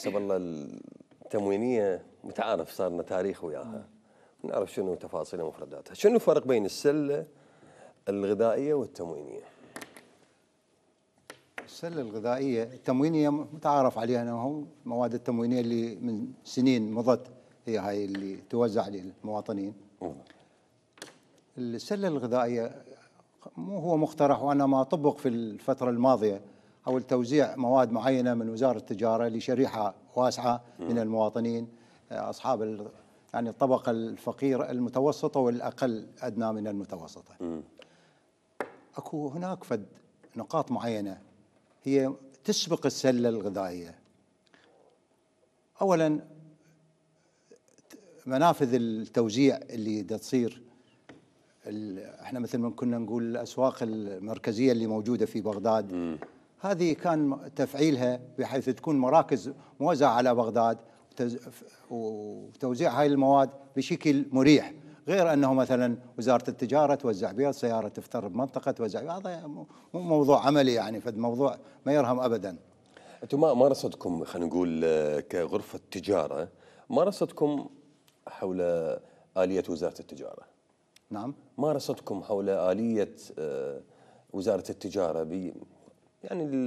حسب الله التموينيه متعارف صارنا تاريخ وياها نعرف شنو تفاصيل ومفرداتها شنو الفرق بين السله الغذائيه والتموينيه السله الغذائيه التموينيه متعارف عليها انه المواد التموينيه اللي من سنين مضت هي هاي اللي توزع للمواطنين السله الغذائيه مو هو مقترح وانما طبق في الفتره الماضيه حول توزيع مواد معينه من وزاره التجاره لشريحه واسعه من المواطنين آه، اصحاب يعني الطبقه الفقيره المتوسطه والاقل ادنى من المتوسطه. اكو هناك فد نقاط معينه هي تسبق السله الغذائيه. اولا منافذ التوزيع اللي دا تصير احنا مثل ما كنا نقول الاسواق المركزيه اللي موجوده في بغداد هذه كان تفعيلها بحيث تكون مراكز موزعة على بغداد وتوزيع هاي المواد بشكل مريح غير انه مثلا وزاره التجاره توزع بيض، سياره تفتر بمنطقه توزع هذا مو موضوع عملي يعني فد موضوع ما يرهم ابدا. انتم ما رصدكم خلينا نقول آه، كغرفه تجاره ما رصدكم حول اليه وزاره التجاره. نعم. ما رصدكم حول اليه آه، وزاره التجاره يعني ال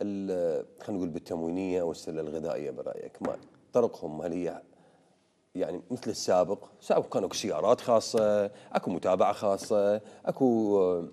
ال خلينا نقول بالتموينيه او السله الغذائيه برايك ما طرقهم هل هي يعني مثل السابق سابق كان اكو سيارات خاصه اكو متابعه خاصه اكو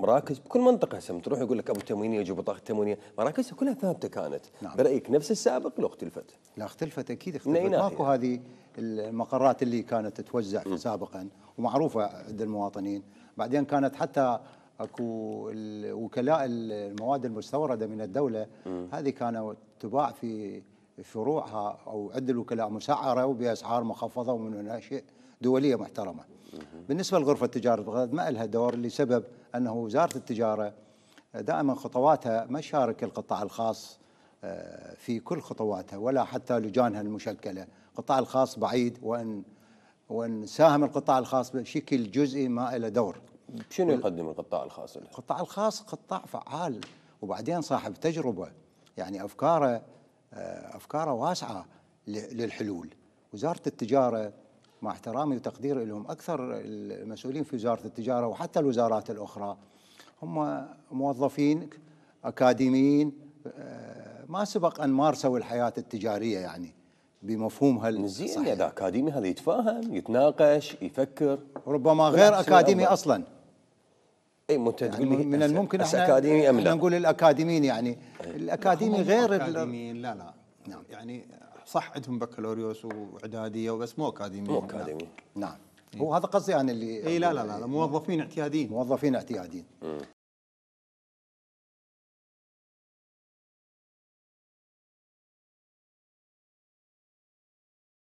مراكز بكل منطقه هسه تروح يقول لك ابو التموينيه جو بطاقه التموينيه مراكزها كلها ثابته كانت نعم. برايك نفس السابق لو اختلفت لا اختلفت اكيد اختلفت ماكو هذه المقرات اللي كانت توزع سابقا ومعروفه عند المواطنين بعدين كانت حتى اكو وكلاء المواد المستورده من الدوله مم. هذه كانت تباع في فروعها او عند الوكلاء مسعره وباسعار مخفضه ومن شيء دوليه محترمه. مم. بالنسبه لغرفه تجاره بغداد ما لها دور لسبب انه وزاره التجاره دائما خطواتها ما شارك القطاع الخاص آه، في كل خطواتها ولا حتى لجانها المشكله، القطاع الخاص بعيد وان وان ساهم القطاع الخاص بشكل جزئي ما له دور. شنو يقدم القطاع الخاص القطاع الخاص قطاع فعال وبعدين صاحب تجربه يعني افكاره آه، افكاره واسعه للحلول وزاره التجاره مع احترامي وتقديري لهم اكثر المسؤولين في وزاره التجاره وحتى الوزارات الاخرى هم موظفين اكاديميين آه، ما سبق ان مارسوا الحياه التجاريه يعني بمفهومها الصحيح زين اذا اكاديمي هذا يتفاهم يتناقش يفكر ربما غير اكاديمي اصلا اي ما انت تقول لي من الممكن بس اكاديمي ام لا؟ نقول الاكاديميين يعني إيه. الاكاديمي غير الاكاديميين لا لا نعم يعني صح عندهم بكالوريوس واعداديه بس مو اكاديمي مو اكاديمي نعم, نعم. هو هذا قصدي انا يعني اللي اي لا لا لا موظفين اعتياديين موظفين اعتياديين